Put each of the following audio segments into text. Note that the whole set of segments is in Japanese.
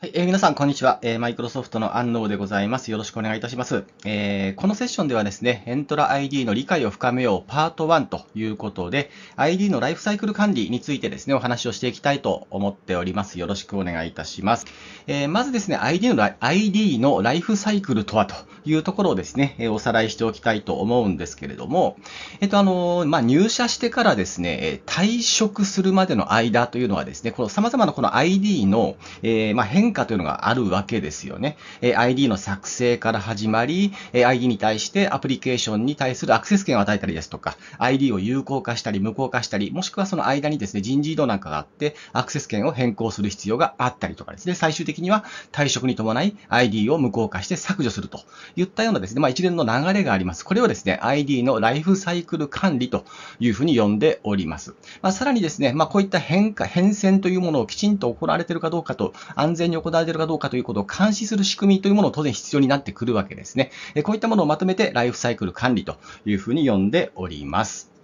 はい、えー、皆さん、こんにちは。えマイクロソフトの安納でございます。よろしくお願いいたします。えー、このセッションではですね、エントラ ID の理解を深めようパート1ということで、ID のライフサイクル管理についてですね、お話をしていきたいと思っております。よろしくお願いいたします。えまずですね、ID の、ID のライフサイクルとはというところをですね、えおさらいしておきたいと思うんですけれども、えっと、あのまあ、入社してからですね、退職するまでの間というのはですね、この様々なこの ID の、えまあ、変変化というのがあるわけですよね。え ID の作成から始まり、え ID に対してアプリケーションに対するアクセス権を与えたりですとか、ID を有効化したり無効化したり、もしくはその間にですね、人事異動なんかがあって、アクセス権を変更する必要があったりとかですね、最終的には退職に伴い ID を無効化して削除するといったようなですね、まあ一連の流れがあります。これをですね、ID のライフサイクル管理というふうに呼んでおります。まあさらにですね、まあこういった変化、変遷というものをきちんと行われているかどうかと、安全にに行われているかどうかということを監視する仕組みというものを当然必要になってくるわけですね。こういったものをまとめてライフサイクル管理というふうに呼んでおります。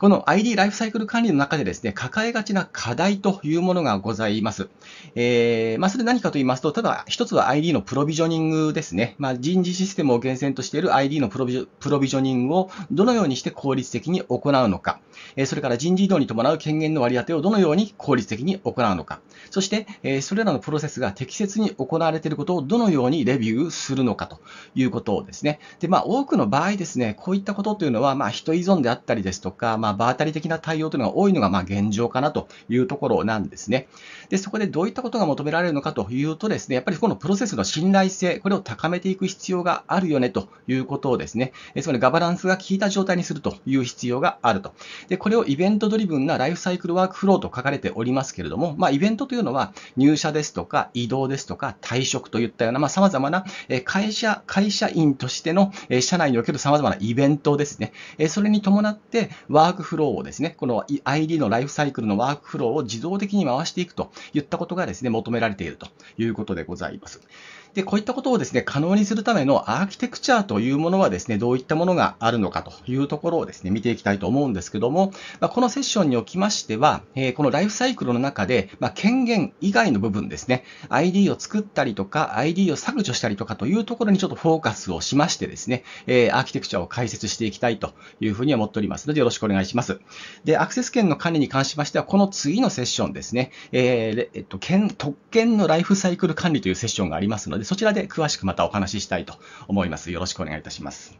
この ID ライフサイクル管理の中でですね、抱えがちな課題というものがございます。えー、まあ、それ何かと言いますと、ただ一つは ID のプロビジョニングですね。まあ、人事システムを厳選としている ID のプロビジョニングをどのようにして効率的に行うのか。えそれから人事異動に伴う権限の割り当てをどのように効率的に行うのか。そして、えそれらのプロセスが適切に行われていることをどのようにレビューするのかということですね。で、まあ、多くの場合ですね、こういったことというのは、まあ、人依存であったりですとか、まあ場当たり的な対応というのが多いのが、まあ、現状かなというところなんですね。で、そこでどういったことが求められるのかというとですね、やっぱりこのプロセスの信頼性、これを高めていく必要があるよねということをですね、つまりガバナンスが効いた状態にするという必要があると。で、これをイベントドリブンなライフサイクルワークフローと書かれておりますけれども、まあ、イベントというのは入社ですとか移動ですとか退職といったような、まあ、様々な会社、会社員としての社内における様々なイベントですね、それに伴ってワーークフローをですね、この ID のライフサイクルのワークフローを自動的に回していくといったことがですね、求められているということでございます。で、こういったことをですね、可能にするためのアーキテクチャというものはですね、どういったものがあるのかというところをですね、見ていきたいと思うんですけども、まあ、このセッションにおきましては、えー、このライフサイクルの中で、まあ、権限以外の部分ですね、ID を作ったりとか、ID を削除したりとかというところにちょっとフォーカスをしましてですね、えー、アーキテクチャを解説していきたいというふうに思っておりますので、よろしくお願いします。で、アクセス権の管理に関しましては、この次のセッションですね、えー、えっと、特権のライフサイクル管理というセッションがありますので、で、そちらで詳しくまたお話ししたいと思います。よろしくお願いいたします。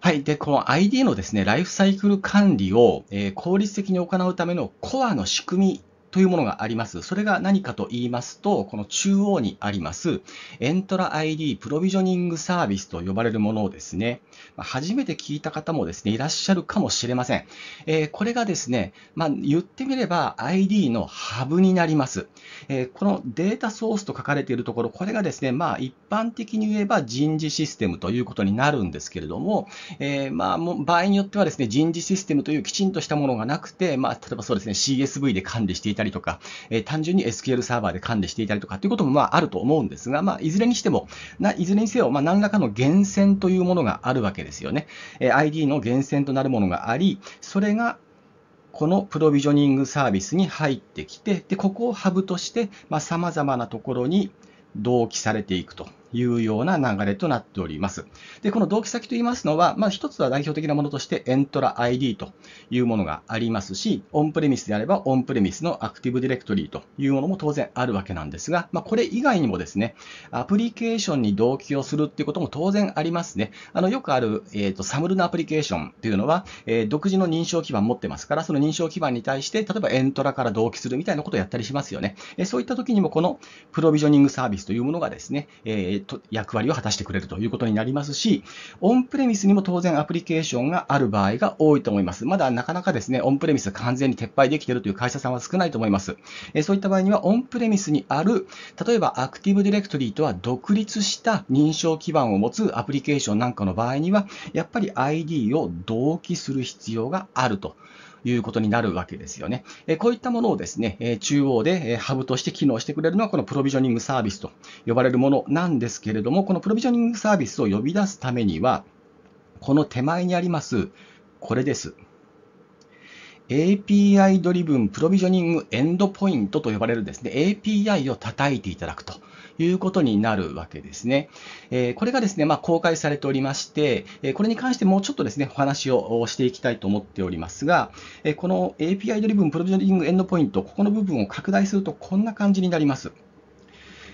はい。で、この ID のですね、ライフサイクル管理を、え効率的に行うためのコアの仕組みというものがあります。それが何かと言いますと、この中央にあります、エントラ ID プロビジョニングサービスと呼ばれるものをですね、ま初めて聞いた方もですね、いらっしゃるかもしれません。えー、これがですね、まあ、言ってみれば ID のハブになります。えー、このデータソースと書かれているところ、これがですね、まあ、一般的に言えば人事システムということになるんですけれども、えー、まあ、場合によってはですね、人事システムというきちんとしたものがなくて、まあ、例えばそうですね、CSV で管理していたりりとか、えー、単純に SQL サーバーで管理していたりとかっていうこともまああると思うんですが、まあ、いずれにしても、ないずれにせよ、まあ、何らかの源泉というものがあるわけですよね。え ID の源泉となるものがあり、それがこのプロビジョニングサービスに入ってきて、でここをハブとして、まあ、様々なところに同期されていくというような流れとなっております。で、この同期先といいますのは、まあ、一つは代表的なものとして、エントラ ID というものがありますし、オンプレミスであれば、オンプレミスのアクティブディレクトリーというものも当然あるわけなんですが、まあ、これ以外にもですね、アプリケーションに同期をするっていうことも当然ありますね。あの、よくある、えっ、ー、と、サムルのアプリケーションっていうのは、えー、独自の認証基盤持ってますから、その認証基盤に対して、例えばエントラから同期するみたいなことをやったりしますよね。えー、そういった時にも、このプロビジョニングサービスというものがですね、え役割を果たしてくれるということになりますし、オンプレミスにも当然アプリケーションがある場合が多いと思います。まだなかなかですね、オンプレミス完全に撤廃できているという会社さんは少ないと思います。えそういった場合には、オンプレミスにある、例えばアクティブディレクトリーとは独立した認証基盤を持つアプリケーションなんかの場合には、やっぱり ID を同期する必要があると。いうことになるわけですよね。えこういったものをですね、え中央で、えハブとして機能してくれるのはこのプロビジョニングサービスと呼ばれるものなんですけれども、このプロビジョニングサービスを呼び出すためには、この手前にあります、これです。API ドリブンプロビジョニングエンドポイントと呼ばれるですね、API を叩いていただくということになるわけですね。えこれがですね、まあ、公開されておりまして、えこれに関してもうちょっとですね、お話をしていきたいと思っておりますが、えこの API ドリブンプロビジョニングエンドポイント、ここの部分を拡大するとこんな感じになります。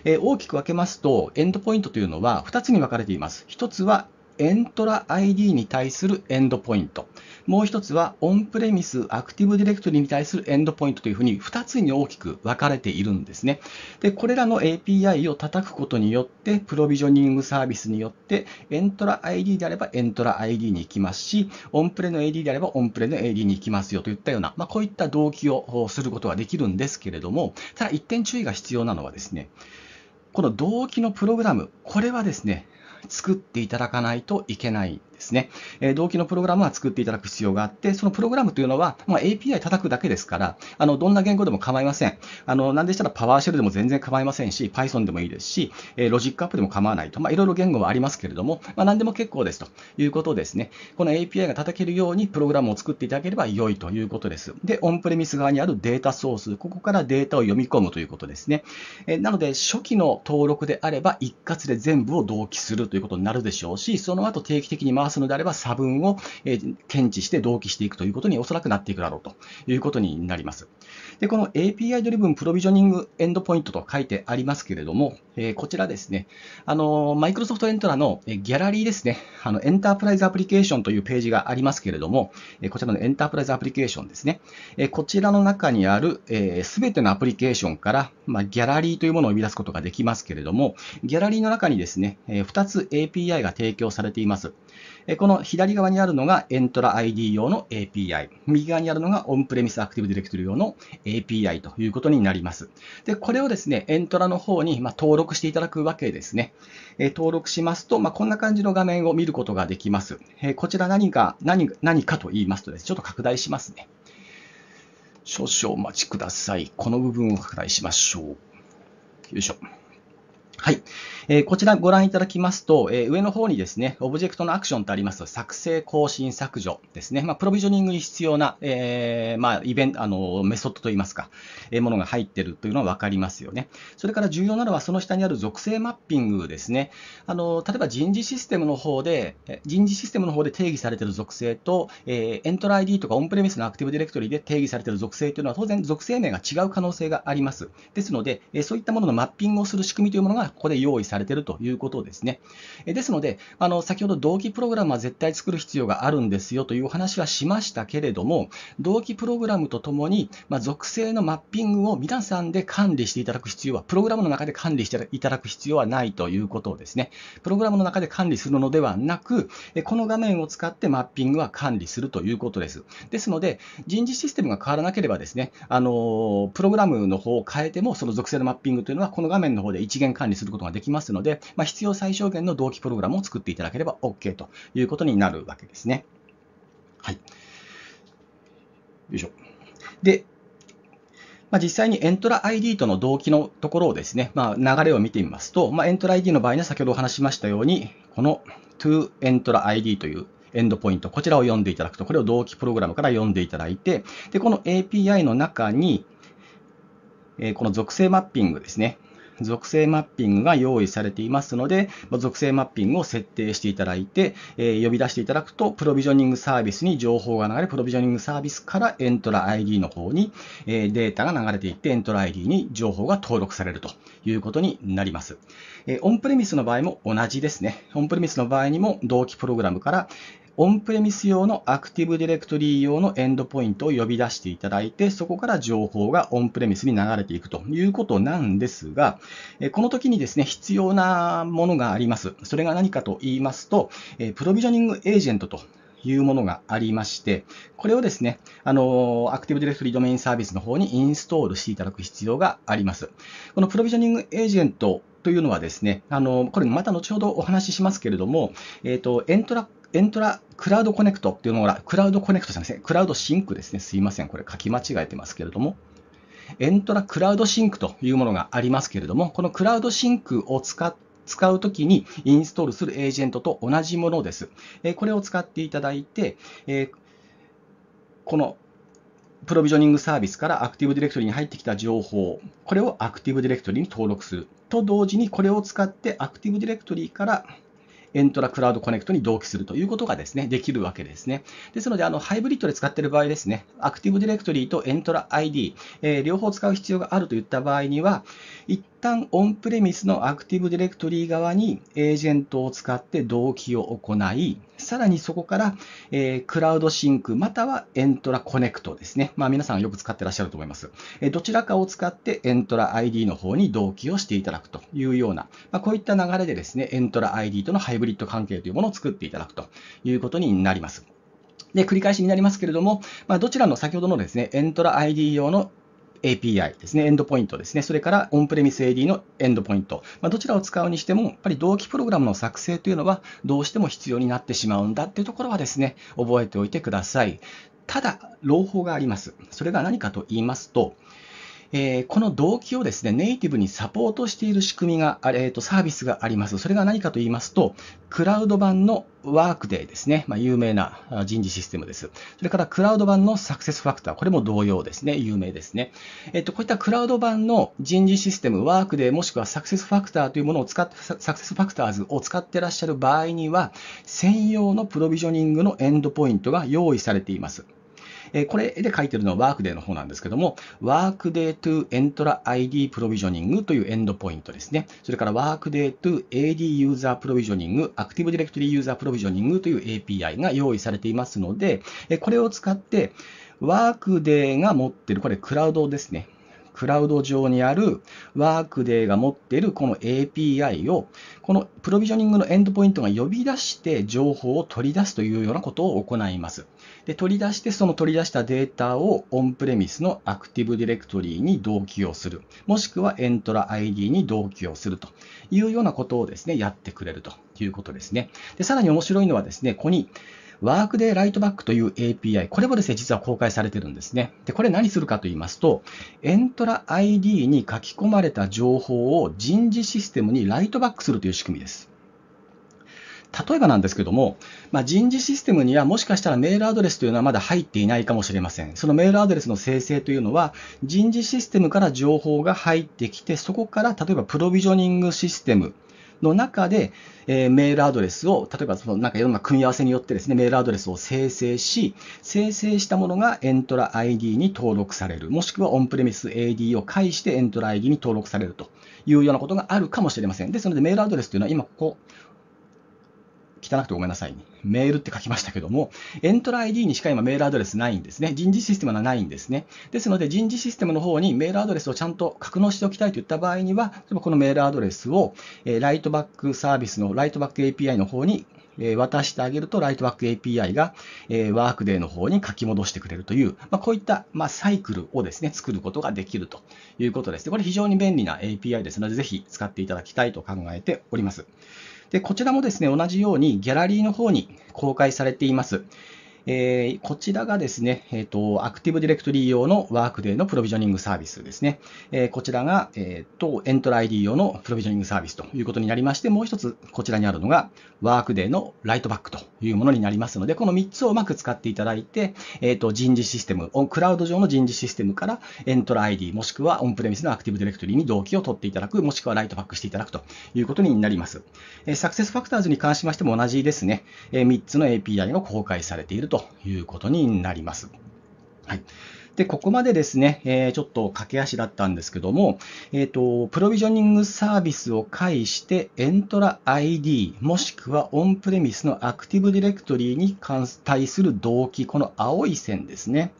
え大きく分けますと、エンドポイントというのは2つに分かれています。1つはエントラ ID に対するエンドポイント。もう一つは、オンプレミスアクティブディレクトリに対するエンドポイントというふうに2つに大きく分かれているんですね。で、これらの API を叩くことによって、プロビジョニングサービスによって、エントラ ID であればエントラ ID に行きますし、オンプレの AD であればオンプレの AD に行きますよといったような、まあ、こういった動機をすることができるんですけれども、ただ一点注意が必要なのはですね、この動機のプログラム、これはですね、作っていただかないといけないですね、え同期のプログラムは作っていただく必要があって、そのプログラムというのは、まあ、API 叩くだけですから、あのどんな言語でも構いません。あのなんでしたらパワーシェルでも全然構いませんし、Python でもいいですし、えロジックアップでも構わないと、まあ、いろいろ言語はありますけれども、まあ、何でも結構ですということですね。この API が叩けるようにプログラムを作っていただければ良いということです。で、オンプレミス側にあるデータソース、ここからデータを読み込むということですね。えなので、初期の登録であれば、一括で全部を同期するということになるでしょうし、その後定期的に回ますのであれば、差分を、え検知して同期していくということにおそらくなっていくだろうということになります。で、この API ドリブンプロビジョニングエンドポイントと書いてありますけれども、えこちらですね、あの、マイクロソフトエントラのギャラリーですね、あの、エンタープライズアプリケーションというページがありますけれども、えこちらのエンタープライズアプリケーションですね、えこちらの中にあるすべ、えー、てのアプリケーションから、まあ、ギャラリーというものを生み出すことができますけれども、ギャラリーの中にですね、え2つ API が提供されています。この左側にあるのがエントラ ID 用の API、右側にあるのがオンプレミスアクティブディレクトリ用の API ということになります。で、これをですね、エントラの方にま登録していただくわけですね。え登録しますと、まこんな感じの画面を見ることができます。えこちら何か何、何かと言いますとですね、ちょっと拡大しますね。少々お待ちください。この部分を拡大しましょう。よいしょ。はい。えー、こちらご覧いただきますと、えー、上の方にですね、オブジェクトのアクションとありますと、作成、更新、削除ですね。まあ、プロビジョニングに必要な、えー、まあ、イベント、あの、メソッドといいますか、えものが入っているというのはわかりますよね。それから重要なのは、その下にある属性マッピングですね。あの、例えば人事システムの方で、人事システムの方で定義されている属性と、えエントラ ID とかオンプレミスのアクティブディレクトリで定義されている属性というのは、当然属性名が違う可能性があります。ですので、えそういったもののマッピングをする仕組みというものがここで用意されているということですね。ですので、あの、先ほど同期プログラムは絶対作る必要があるんですよというお話はしましたけれども、同期プログラムとともに、まあ、属性のマッピングを皆さんで管理していただく必要は、プログラムの中で管理していただく必要はないということですね。プログラムの中で管理するのではなく、この画面を使ってマッピングは管理するということです。ですので、人事システムが変わらなければですね、あの、プログラムの方を変えても、その属性のマッピングというのは、この画面の方で一元管理するすることができますので、まあ、必要最小限の同期プログラムを作っていただければ OK ということになるわけですね。はい。よいしょ。で、まあ、実際にエントラ ID との同期のところをですね、まあ、流れを見てみますと、まあ、エントラ ID の場合には先ほどお話しましたように、この to エントラ ID というエンドポイント、こちらを読んでいただくと、これを同期プログラムから読んでいただいて、で、この API の中に、えこの属性マッピングですね。属性マッピングが用意されていますので、属性マッピングを設定していただいて、えー、呼び出していただくと、プロビジョニングサービスに情報が流れ、プロビジョニングサービスからエントラ ID の方に、えー、データが流れていって、エントラ ID に情報が登録されるということになります。えー、オンプレミスの場合も同じですね。オンプレミスの場合にも同期プログラムから、オンプレミス用のアクティブディレクトリー用のエンドポイントを呼び出していただいて、そこから情報がオンプレミスに流れていくということなんですが、この時にですね、必要なものがあります。それが何かと言いますと、プロビジョニングエージェントというものがありまして、これをですね、あの、アクティブディレクトリドメインサービスの方にインストールしていただく必要があります。このプロビジョニングエージェントというのはですね、あの、これまた後ほどお話ししますけれども、えっ、ー、と、エントラッエントラクラウドコネクトっていうのが、クラウドコネクトじゃないですね、クラウドシンクですね。すいません。これ書き間違えてますけれども、エントラクラウドシンクというものがありますけれども、このクラウドシンクを使って、使うときにインストールするエージェントと同じものです。これを使っていただいて、このプロビジョニングサービスからアクティブディレクトリに入ってきた情報、これをアクティブディレクトリに登録する。と同時にこれを使ってアクティブディレクトリからエントラクラウドコネクトに同期するということがですね、できるわけですね。ですので、あの、ハイブリッドで使っている場合ですね、アクティブディレクトリーとエントラ ID、えー、両方使う必要があるといった場合には、一旦オンプレミスのアクティブディレクトリー側にエージェントを使って同期を行い、さらにそこから、えー、クラウドシンク、またはエントラコネクトですね。まあ皆さんよく使ってらっしゃると思います。えー、どちらかを使ってエントラ ID の方に同期をしていただくというような、まあ、こういった流れでですね、エントラ ID とのハイブリッド関係というものを作っていただくということになります。で、繰り返しになりますけれども、まあ、どちらの先ほどのですね、エントラ ID 用の API ですね、エンドポイントですね、それからオンプレミス AD のエンドポイント、まあ、どちらを使うにしても、やっぱり同期プログラムの作成というのはどうしても必要になってしまうんだっていうところはですね、覚えておいてください。ただ、朗報があります。それが何かと言いますと、えー、この動機をですね、ネイティブにサポートしている仕組みが、えー、とサービスがあります。それが何かと言いますと、クラウド版のワークデーですね。まあ、有名な人事システムです。それからクラウド版のサクセスファクター。これも同様ですね。有名ですね。えっと、こういったクラウド版の人事システム、ワークデーもしくはサクセスファクターというものを使って、サクセスファクターズを使ってらっしゃる場合には、専用のプロビジョニングのエンドポイントが用意されています。えこれで書いてるのはワークデーの方なんですけども、ワークデー to エントラ ID プロビジョニングというエンドポイントですね。それからワークデー to AD ユーザープロビジョニング、アクティブディレクトリーユーザープロビジョニングという API が用意されていますので、えこれを使って、ワークデーが持ってる、これクラウドですね。クラウド上にあるワークデーが持っているこの API を、このプロビジョニングのエンドポイントが呼び出して情報を取り出すというようなことを行います。で、取り出して、その取り出したデータをオンプレミスのアクティブディレクトリーに同期をする。もしくはエントラ ID に同期をするというようなことをですね、やってくれるということですね。で、さらに面白いのはですね、ここにワークデーライトバックという API、これもですね、実は公開されてるんですね。で、これ何するかと言いますと、エントラ ID に書き込まれた情報を人事システムにライトバックするという仕組みです。例えばなんですけども、まあ、人事システムにはもしかしたらメールアドレスというのはまだ入っていないかもしれません。そのメールアドレスの生成というのは、人事システムから情報が入ってきて、そこから例えばプロビジョニングシステム、の中で、えー、メールアドレスを、例えばそのなんかいろんな組み合わせによってですね、メールアドレスを生成し、生成したものがエントラ ID に登録される、もしくはオンプレミス AD を介してエントラ ID に登録されるというようなことがあるかもしれません。ですので、メールアドレスというのは今ここ、汚くてごめんなさい、メールって書きましたけども、エントラ ID にしか今メールアドレスないんですね。人事システムはないんですね。ですので、人事システムの方にメールアドレスをちゃんと格納しておきたいといった場合には、例えばこのメールアドレスを、えライトバックサービスのライトバック API の方に渡してあげると、ライトバック API が、えワークデーの方に書き戻してくれるという、まこういった、まサイクルをですね、作ることができるということです。これ非常に便利な API ですので、ぜひ使っていただきたいと考えております。で、こちらもですね、同じようにギャラリーの方に公開されています。えー、こちらがですね、えっ、ー、と、アクティブディレクトリー用のワークデーのプロビジョニングサービスですね。えー、こちらが、えっ、と、エントラ ID 用のプロビジョニングサービスということになりまして、もう一つこちらにあるのが、ワークデーのライトバックというものになりますので、この3つをうまく使っていただいて、えっ、と、人事システム、クラウド上の人事システムから、エントラ ID、もしくはオンプレミスのアクティブディレクトリに同期を取っていただく、もしくはライトバックしていただくということになります。えサクセスファクターズに関しましても同じですね、え3つの API が公開されているということになります。はい。で、ここまでですね、えー、ちょっと駆け足だったんですけども、えっ、ー、と、プロビジョニングサービスを介して、エントラ ID、もしくはオンプレミスのアクティブディレクトリに対する動機、この青い線ですね。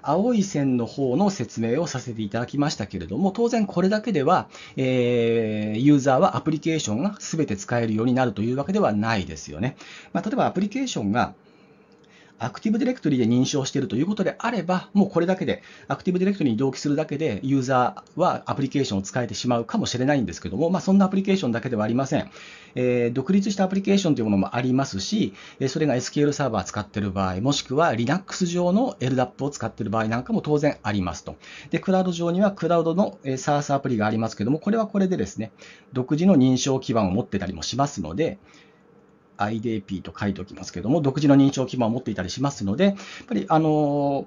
青い線の方の説明をさせていただきましたけれども、当然これだけでは、えー、ユーザーはアプリケーションが全て使えるようになるというわけではないですよね。まあ、例えばアプリケーションがアクティブディレクトリーで認証しているということであれば、もうこれだけで、アクティブディレクトリーに同期するだけで、ユーザーはアプリケーションを使えてしまうかもしれないんですけども、まあ、そんなアプリケーションだけではありません。えー、独立したアプリケーションというものもありますし、それが SQL サーバー使っている場合、もしくは Linux 上の LDAP を使っている場合なんかも当然ありますと。で、クラウド上にはクラウドの s a a s アプリがありますけども、これはこれでですね、独自の認証基盤を持ってたりもしますので、IDP と書いておきますけども、独自の認証基盤を持っていたりしますので、やっぱり、あの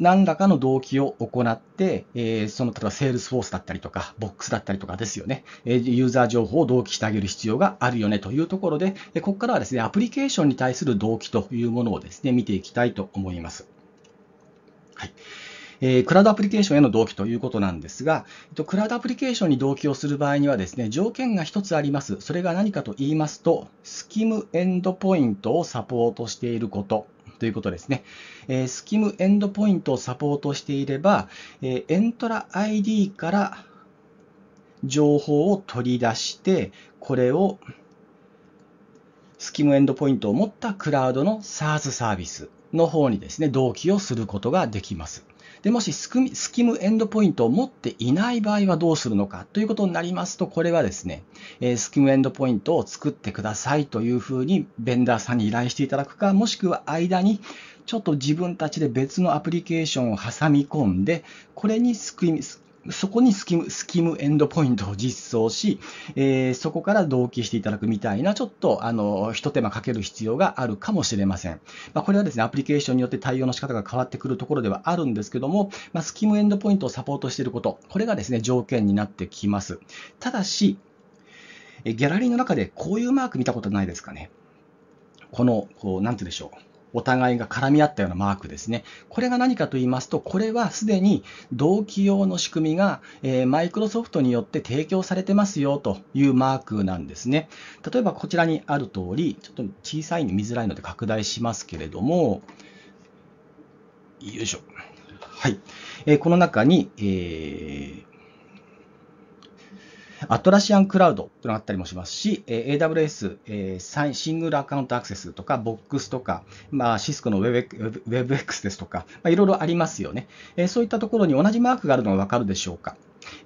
何らかの動機を行って、えー、その、例えば、セールスフォースだったりとか、ボックスだったりとかですよね。えユーザー情報を同期してあげる必要があるよねというところで、ここからはですね、アプリケーションに対する動機というものをですね、見ていきたいと思います。はい。えー、クラウドアプリケーションへの同期ということなんですが、えっと、クラウドアプリケーションに同期をする場合にはですね、条件が一つあります。それが何かと言いますと、スキムエンドポイントをサポートしていること。ということですね。えー、スキムエンドポイントをサポートしていれば、えー、エントラ ID から情報を取り出して、これをスキムエンドポイントを持ったクラウドの SaaS サービスの方にですね、同期をすることができます。で、もしスキスキムエンドポイントを持っていない場合はどうするのかということになりますと、これはですね、えスキムエンドポイントを作ってくださいというふうにベンダーさんに依頼していただくか、もしくは間にちょっと自分たちで別のアプリケーションを挟み込んで、これにスキム、そこにスキム、スキムエンドポイントを実装し、えー、そこから同期していただくみたいな、ちょっと、あの、一手間かける必要があるかもしれません。まあ、これはですね、アプリケーションによって対応の仕方が変わってくるところではあるんですけども、まあ、スキムエンドポイントをサポートしていること、これがですね、条件になってきます。ただし、ギャラリーの中でこういうマーク見たことないですかね。この、こう、なんて言うでしょう。お互いが絡み合ったようなマークですね。これが何かと言いますと、これはすでに同期用の仕組みが、えマイクロソフトによって提供されてますよというマークなんですね。例えばこちらにある通り、ちょっと小さいに見づらいので拡大しますけれども、よいしょ。はい。えこの中に、えーアトラシアンクラウドというのがあったりもしますし、え AWS、えー、シングルアカウントアクセスとか、Box とか、まあ、シスコの WebX ですとか、まあ、いろいろありますよね、えそういったところに同じマークがあるのがわかるでしょうか。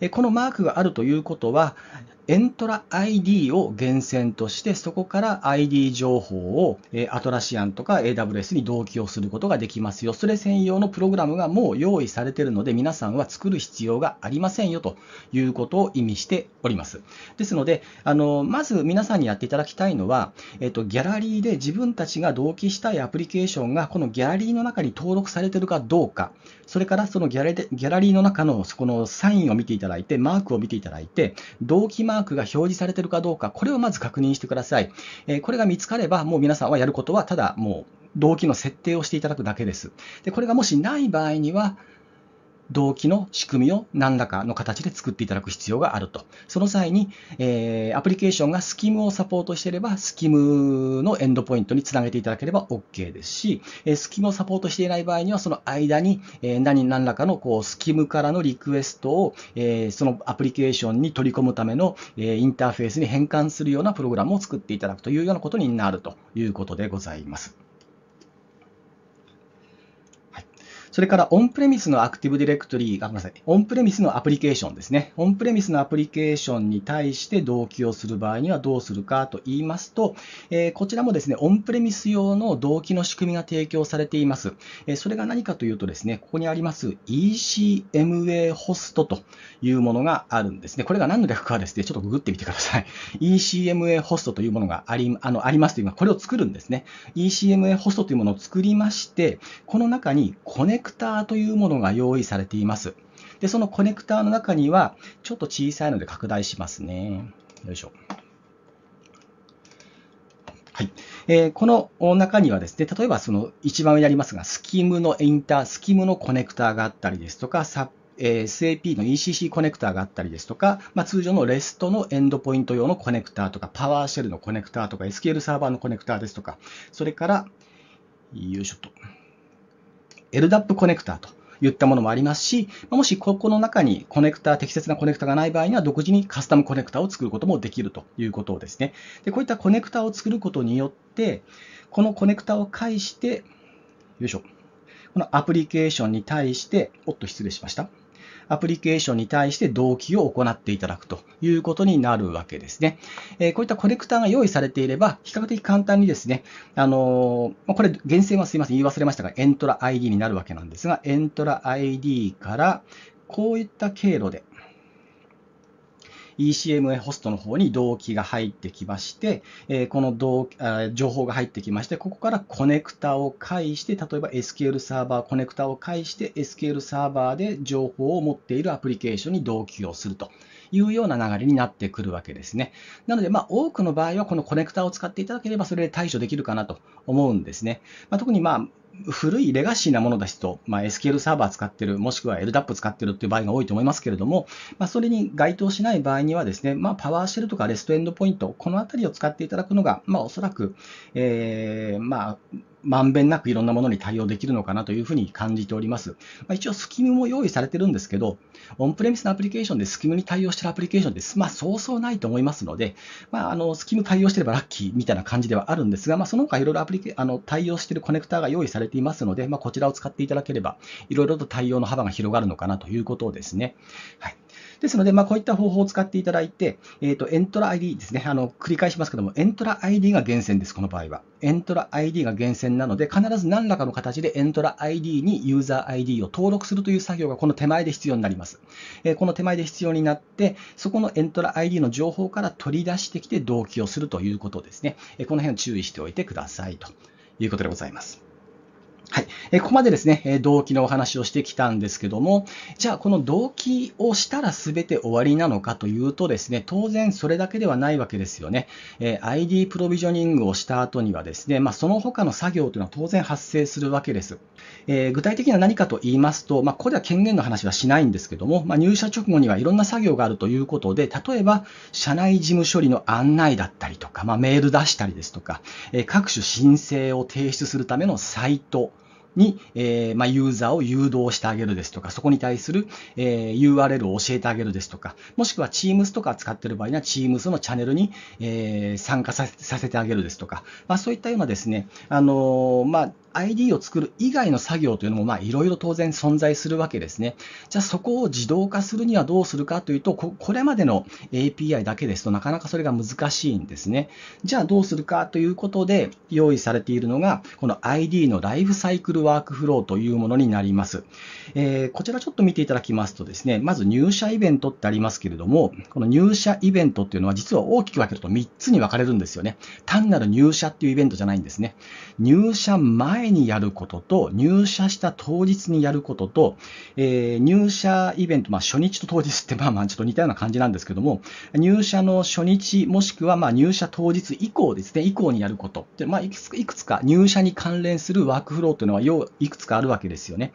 えこのマークがあるということは、エントラ ID を源泉として、そこから ID 情報を、えアトラシアンとか AWS に同期をすることができますよ。それ専用のプログラムがもう用意されているので、皆さんは作る必要がありませんよということを意味しております。ですので、あの、まず皆さんにやっていただきたいのは、えっと、ギャラリーで自分たちが同期したいアプリケーションが、このギャラリーの中に登録されているかどうか、それからそのギャラリーの中のそこのサインを見ていただいて、マークを見ていただいて、同期ママークが表示されてるかどうか、これをまず確認してください。えこれが見つかれば、もう皆さんはやることは、ただもう動機の設定をしていただくだけです。で、これがもしない場合には、動機の仕組みを何らかの形で作っていただく必要があると。その際に、えー、アプリケーションがスキムをサポートしていれば、スキムのエンドポイントにつなげていただければ OK ですし、えー、スキムをサポートしていない場合には、その間に、えー、何、何らかのこうスキムからのリクエストを、えー、そのアプリケーションに取り込むための、えー、インターフェースに変換するようなプログラムを作っていただくというようなことになるということでございます。それからオンプレミスのアクティブディレクトリー、あ、ごめんなさい、オンプレミスのアプリケーションですね。オンプレミスのアプリケーションに対して同期をする場合にはどうするかと言いますと、えー、こちらもですね、オンプレミス用の同期の仕組みが提供されています。えー、それが何かというとですね、ここにあります ECMA ホストというものがあるんですね。これが何の略かはですね、ちょっとググってみてください。ECMA ホストというものがありあのありますというのは、これを作るんですね。ECMA ホストというものを作りまして、この中にコネクターというものが用意されています。で、そのコネクターの中には、ちょっと小さいので拡大しますね。よいしょ。はいえー、この中にはですね、例えばその一番上にありますが、スキムのエンター、スキムのコネクターがあったりですとか、サえ SAP の ECC コネクターがあったりですとか、まあ、通常の REST のエンドポイント用のコネクターとか、パワーシェルのコネクターとか、SQL サーバーのコネクターですとか、それから、よいしょと。LDAP コネクタと言ったものもありますし、もしここの中にコネクタ、適切なコネクタがない場合には、独自にカスタムコネクタを作ることもできるということですね。で、こういったコネクタを作ることによって、このコネクタを介して、よいしょ。このアプリケーションに対して、おっと失礼しました。アプリケーションに対して同期を行っていただくということになるわけですね。えこういったコレクターが用意されていれば、比較的簡単にですね、あのー、これ、厳選はすいません、言い忘れましたが、エントラ ID になるわけなんですが、エントラ ID から、こういった経路で、ECMA ホストの方に動機が入ってきまして、えこの動情報が入ってきまして、ここからコネクタを介して、例えば SQL サーバー、コネクタを介して SQL サーバーで情報を持っているアプリケーションに同期をすると。いうような流れになってくるわけですね。なので、まあ、多くの場合はこのコネクタを使っていただければそれで対処できるかなと思うんですね。まあ、特に、まあ、古いレガシーなものですと、まあ、SQL サーバー使ってる、もしくは LDAP 使ってるっていう場合が多いと思いますけれども、まあ、それに該当しない場合にはですね、まあ、パワーシェルとかレストエンドポイント、このあたりを使っていただくのが、まあ、おそらく、えー、まあ、まんべんなくいろんなものに対応できるのかなというふうに感じております。まあ、一応、スキムも用意されてるんですけど、オンプレミスのアプリケーションでスキムに対応してるアプリケーションって、まあ、そうそうないと思いますので、まあ、あのスキム対応してればラッキーみたいな感じではあるんですが、まあ、その他いろいろアプリケあの対応してるコネクターが用意されていますので、まあ、こちらを使っていただければ、いろいろと対応の幅が広がるのかなということですね。はいですので、まあ、こういった方法を使っていただいて、えっ、ー、と、エントラ ID ですね。あの、繰り返しますけども、エントラ ID が源泉です、この場合は。エントラ ID が源泉なので、必ず何らかの形でエントラ ID にユーザー ID を登録するという作業がこの手前で必要になります。えー、この手前で必要になって、そこのエントラ ID の情報から取り出してきて同期をするということですね。えー、この辺を注意しておいてくださいということでございます。えここまでですね、え動機のお話をしてきたんですけども、じゃあこの動機をしたら全て終わりなのかというとですね、当然それだけではないわけですよね。え ID プロビジョニングをした後にはですね、まあ、その他の作業というのは当然発生するわけです。えー、具体的には何かと言いますと、まあ、ここでは権限の話はしないんですけども、まあ、入社直後にはいろんな作業があるということで、例えば、社内事務処理の案内だったりとか、まあ、メール出したりですとか、えー、各種申請を提出するためのサイト、に、えー、まあ、ユーザーを誘導してあげるですとか、そこに対する、えー、URL を教えてあげるですとか、もしくは Teams とか使ってる場合には Teams のチャンネルに、えー、参加させてあげるですとか、まあ、そういったようなですね、あのまあ、ID を作る以外の作業というのも、まあ、いろいろ当然存在するわけですね。じゃあ、そこを自動化するにはどうするかというと、これまでの API だけですとなかなかそれが難しいんですね。じゃあ、どうするかということで、用意されているのが、この ID のライフサイクルワークフローというものになります。えー、こちらちょっと見ていただきますとですね、まず入社イベントってありますけれども、この入社イベントっていうのは実は大きく分けると3つに分かれるんですよね。単なる入社っていうイベントじゃないんですね。入社前にやることと、入社した当日にやることと、えー、入社イベント、まあ初日と当日ってまあまあちょっと似たような感じなんですけども、入社の初日もしくはまあ入社当日以降ですね、以降にやること。でまあ、いくつか入社に関連するワークフローというのはよいくつかあるわけですよね。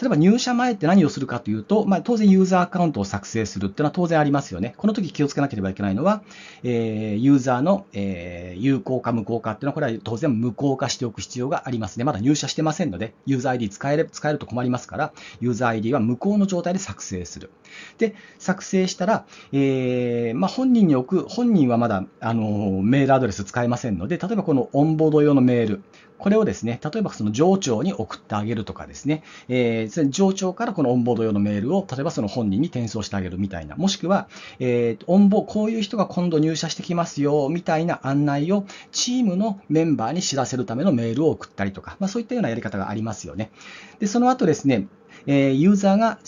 例えば入社前って何をするかというと、まあ、当然ユーザーアカウントを作成するっていうのは当然ありますよね。この時気をつけなければいけないのは、えー、ユーザーの、えー、有効か無効化っていうのはこれは当然無効化しておく必要がありますね。まだ入社してませんので、ユーザー ID 使える使えると困りますから、ユーザー ID は無効の状態で作成する。で、作成したら、えー、まあ、本人に置く、本人はまだ、あのメールアドレス使えませんので、例えばこのオンボード用のメール、これをですね、例えばその上長に送ってあげるとかですね、えー、上長からこのオンボード用のメールを、例えばその本人に転送してあげるみたいな、もしくは、えー、オンボ、こういう人が今度入社してきますよ、みたいな案内をチームのメンバーに知らせるためのメールを送ったりとか、まあ、そういったようなやり方がありますよね。で、その後ですね、えー、ユーザーが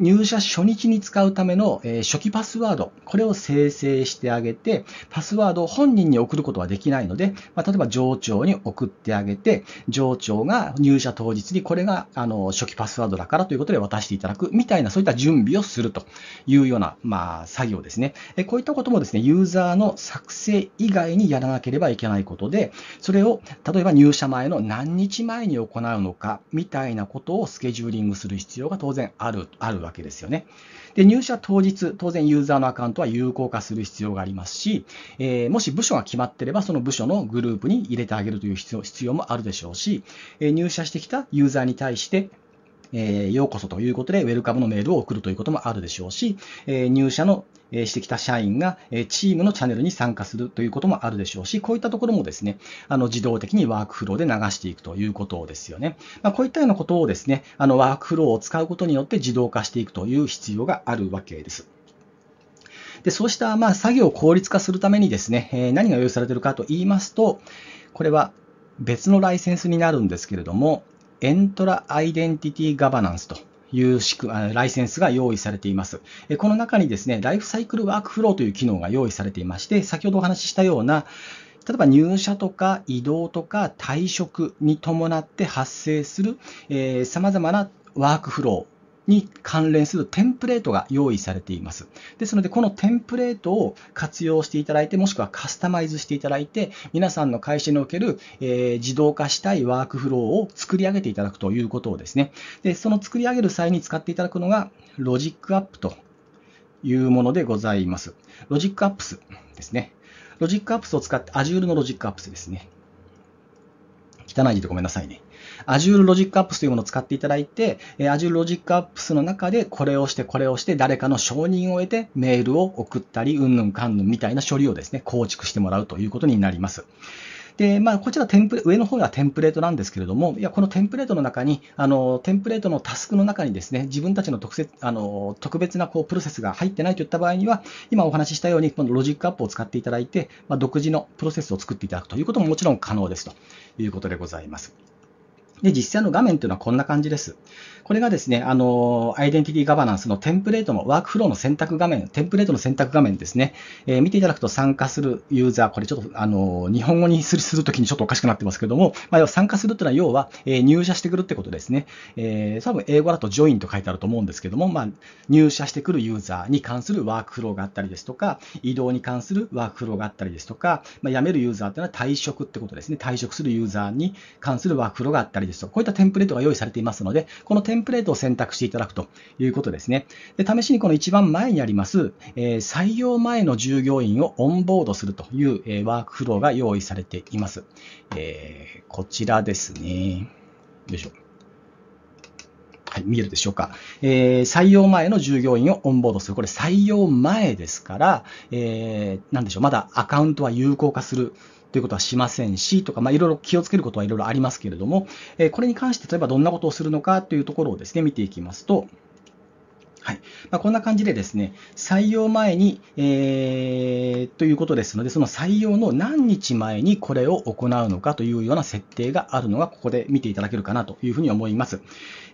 入社初日に使うための、え初期パスワード、これを生成してあげて、パスワードを本人に送ることはできないので、まあ、例えば上長に送ってあげて、上長が入社当日にこれがあの初期パスワードだからということで渡していただくみたいな、そういった準備をするというような、まあ、作業ですねこういったこともですね、ユーザーの作成以外にやらなければいけないことで、それを例えば入社前の何日前に行うのかみたいなことをスケジューリングする必要が当然あるあるわけですよね。で、入社当日、当然ユーザーのアカウントは有効化する必要がありますし、えー、もし部署が決まってれば、その部署のグループに入れてあげるという必要もあるでしょうし、えー、入社してきたユーザーに対して、えようこそということで、ウェルカムのメールを送るということもあるでしょうし、え入社のえしてきた社員が、えチームのチャンネルに参加するということもあるでしょうし、こういったところもですね、あの自動的にワークフローで流していくということですよね。まあ、こういったようなことをですね、あのワークフローを使うことによって自動化していくという必要があるわけです。で、そうしたまあ作業を効率化するためにですね、え何が用意されているかと言いますと、これは別のライセンスになるんですけれども、エントラアイデンティティガバナンスというライセンスが用意されています。この中にですね、ライフサイクルワークフローという機能が用意されていまして、先ほどお話ししたような、例えば入社とか移動とか退職に伴って発生する、えー、様々なワークフロー、に関連するテンプレートが用意されています。ですので、このテンプレートを活用していただいて、もしくはカスタマイズしていただいて、皆さんの会社における、え自動化したいワークフローを作り上げていただくということをですね。で、その作り上げる際に使っていただくのが、ロジックアップというものでございます。ロジックアップスですね。ロジックアップスを使って、Azure のロジックアップスですね。汚い字でごめんなさいね。Azure Logic Apps というものを使っていただいて、Azure Logic Apps の中でこれをして、これをして、誰かの承認を得て、メールを送ったり、うんぬんかんぬんみたいな処理をですね、構築してもらうということになります。で、まあ、こちらテンプレ、上の方がテンプレートなんですけれども、いや、このテンプレートの中に、あの、テンプレートのタスクの中にですね、自分たちの特設、あの、特別なこう、プロセスが入ってないといった場合には、今お話ししたように、このロジックアップを使っていただいて、まあ、独自のプロセスを作っていただくということももちろん可能ですということでございます。で、実際の画面っていうのはこんな感じです。これがですね、あの、アイデンティティガバナンスのテンプレートのワークフローの選択画面、テンプレートの選択画面ですね。えー、見ていただくと参加するユーザー、これちょっと、あの、日本語にするときにちょっとおかしくなってますけども、まあ、参加するっていうのは要は、えー、入社してくるってことですね。えー、多分英語だとジョインと書いてあると思うんですけども、まあ、入社してくるユーザーに関するワークフローがあったりですとか、移動に関するワークフローがあったりですとか、まあ、辞めるユーザーっていうのは退職ってことですね。退職するユーザーに関するワークフローがあったりですと、こういったテンプレートが用意されていますので、このテンプレートを選択していただくということですね。で試しにこの一番前にあります、え採用前の従業員をオンボードするという、えワークフローが用意されています。えこちらですね。よいしょ。はい、見えるでしょうか、えー、採用前の従業員をオンボードする。これ採用前ですから、えー、でしょう。まだアカウントは有効化するということはしませんし、とか、まあ、いろいろ気をつけることはいろいろありますけれども、えこれに関して例えばどんなことをするのかというところをですね、見ていきますと、はい。まあ、こんな感じでですね、採用前に、えー、ということですので、その採用の何日前にこれを行うのかというような設定があるのが、ここで見ていただけるかなというふうに思います。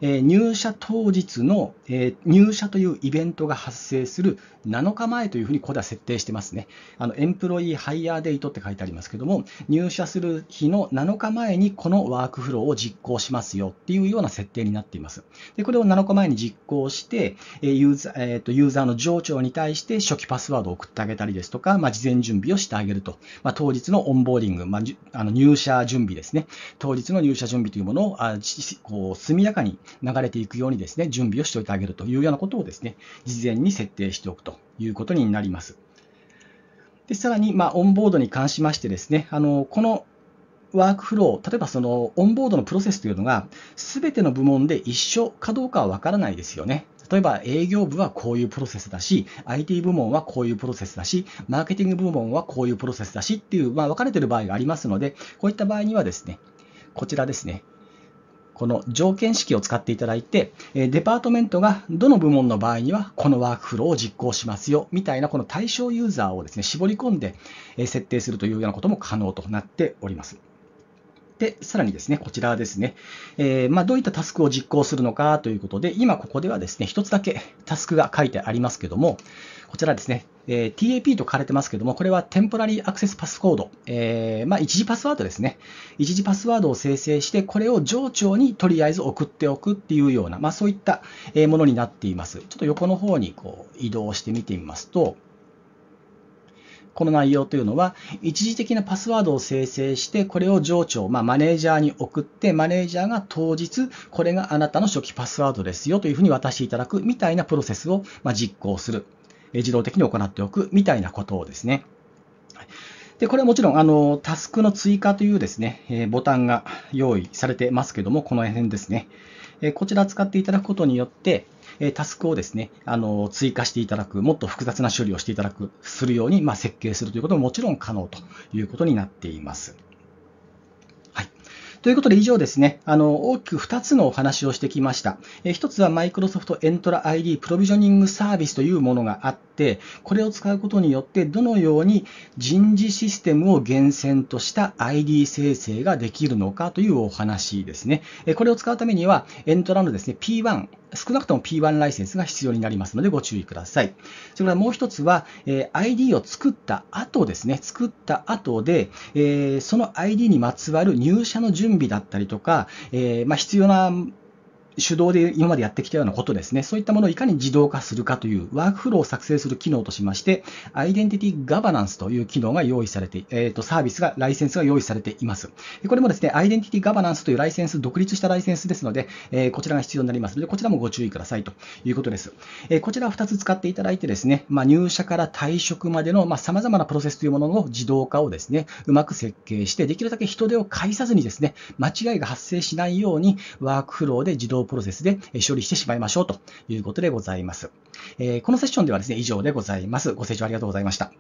えー、入社当日の、えー、入社というイベントが発生する7日前というふうに、ここでは設定してますね。あの、エンプロイーハイヤーデイトって書いてありますけども、入社する日の7日前にこのワークフローを実行しますよっていうような設定になっています。で、これを7日前に実行して、ユーザー,、えー、とユーザーの情緒に対して初期パスワードを送ってあげたりですとか、まあ、事前準備をしてあげると。まあ、当日のオンボーディング、まあ、あの入社準備ですね。当日の入社準備というものをあこう速やかに流れていくようにですね、準備をしておいてあげるというようなことをですね、事前に設定しておくということになります。でさらに、まあ、オンボードに関しましてですね、あのこのワークフロー、例えばそのオンボードのプロセスというのが、すべての部門で一緒かどうかはわからないですよね。例えば営業部はこういうプロセスだし、IT 部門はこういうプロセスだし、マーケティング部門はこういうプロセスだしっていう、まあ、分かれてる場合がありますので、こういった場合にはですね、こちらですね、この条件式を使っていただいて、デパートメントがどの部門の場合にはこのワークフローを実行しますよ、みたいなこの対象ユーザーをですね、絞り込んで設定するというようなことも可能となっております。で、さらにですね、こちらですね、えー、まあ、どういったタスクを実行するのかということで、今ここではですね、一つだけタスクが書いてありますけども、こちらですね、えー、TAP と書かれてますけども、これはテンポラリーアクセスパスコード、えー、まあ、一時パスワードですね。一時パスワードを生成して、これを上長にとりあえず送っておくっていうような、まあ、そういったものになっています。ちょっと横の方にこう移動して見てみますと、この内容というのは、一時的なパスワードを生成して、これを上長、まあ、マネージャーに送って、マネージャーが当日、これがあなたの初期パスワードですよというふうに渡していただくみたいなプロセスを、まあ、実行する。自動的に行っておくみたいなことをですね。で、これはもちろん、あの、タスクの追加というですね、えボタンが用意されてますけども、この辺ですね。えこちら使っていただくことによって、えタスクをですね、あの、追加していただく、もっと複雑な処理をしていただく、するように、ま設計するということももちろん可能ということになっています。ということで以上ですね、あの、大きく2つのお話をしてきました。え1つは Microsoft Entra ID プロビジョニングサービスというものがあって、これを使うことによってどのように人事システムを源泉とした ID 生成ができるのかというお話ですね。えこれを使うためには、エントラのですね、P1、少なくとも P1 ライセンスが必要になりますのでご注意ください。それからもう一つは、え ID を作った後ですね、作った後で、えその ID にまつわる入社の準備だったりとか、えま必要な手動で今までやってきたようなことですね。そういったものをいかに自動化するかというワークフローを作成する機能としまして、アイデンティティガバナンスという機能が用意されて、えっ、ー、と、サービスが、ライセンスが用意されています。これもですね、アイデンティティガバナンスというライセンス、独立したライセンスですので、えー、こちらが必要になりますので、こちらもご注意くださいということです。えー、こちらを2つ使っていただいてですね、まあ、入社から退職までの、まあ、様々なプロセスというものの自動化をですね、うまく設計して、できるだけ人手を介さずにですね、間違いが発生しないように、ワークフローで自動プロセスで処理してしまいましょうということでございます。えこのセッションではですね、以上でございます。ご清聴ありがとうございました。